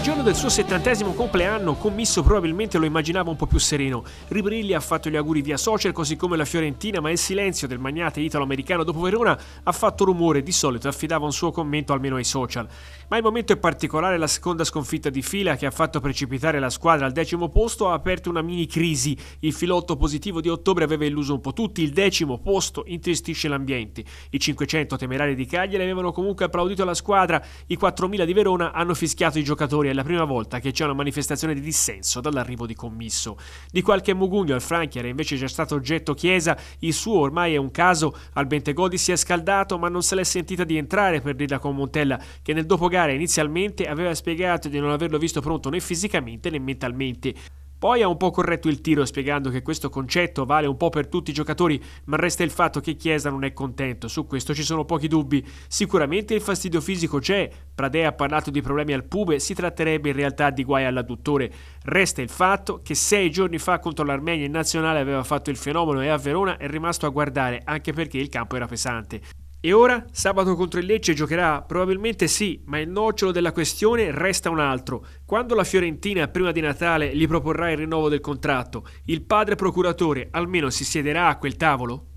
Il giorno del suo settantesimo compleanno, Commisso probabilmente lo immaginava un po' più sereno. Ribrilli ha fatto gli auguri via social, così come la Fiorentina, ma il silenzio del magnate italo-americano dopo Verona ha fatto rumore, di solito affidava un suo commento almeno ai social. Ma il momento è particolare, la seconda sconfitta di fila che ha fatto precipitare la squadra al decimo posto ha aperto una mini crisi. Il filotto positivo di ottobre aveva illuso un po' tutti, il decimo posto intristisce l'ambiente. I 500 temerari di Cagliari avevano comunque applaudito la squadra, i 4.000 di Verona hanno fischiato i giocatori è la prima volta che c'è una manifestazione di dissenso dall'arrivo di Commisso. Di qualche mugugno al Franchi era invece già stato oggetto Chiesa, il suo ormai è un caso, al Bentegodi si è scaldato ma non se l'è sentita di entrare per dirla con Montella, che nel dopogare inizialmente aveva spiegato di non averlo visto pronto né fisicamente né mentalmente. Poi ha un po' corretto il tiro spiegando che questo concetto vale un po' per tutti i giocatori, ma resta il fatto che Chiesa non è contento, su questo ci sono pochi dubbi. Sicuramente il fastidio fisico c'è, Pradea ha parlato di problemi al pube, si tratterebbe in realtà di guai all'adduttore. Resta il fatto che sei giorni fa contro l'Armenia in nazionale aveva fatto il fenomeno e a Verona è rimasto a guardare, anche perché il campo era pesante. E ora sabato contro il Lecce giocherà? Probabilmente sì, ma il nocciolo della questione resta un altro. Quando la Fiorentina prima di Natale gli proporrà il rinnovo del contratto, il padre procuratore almeno si siederà a quel tavolo?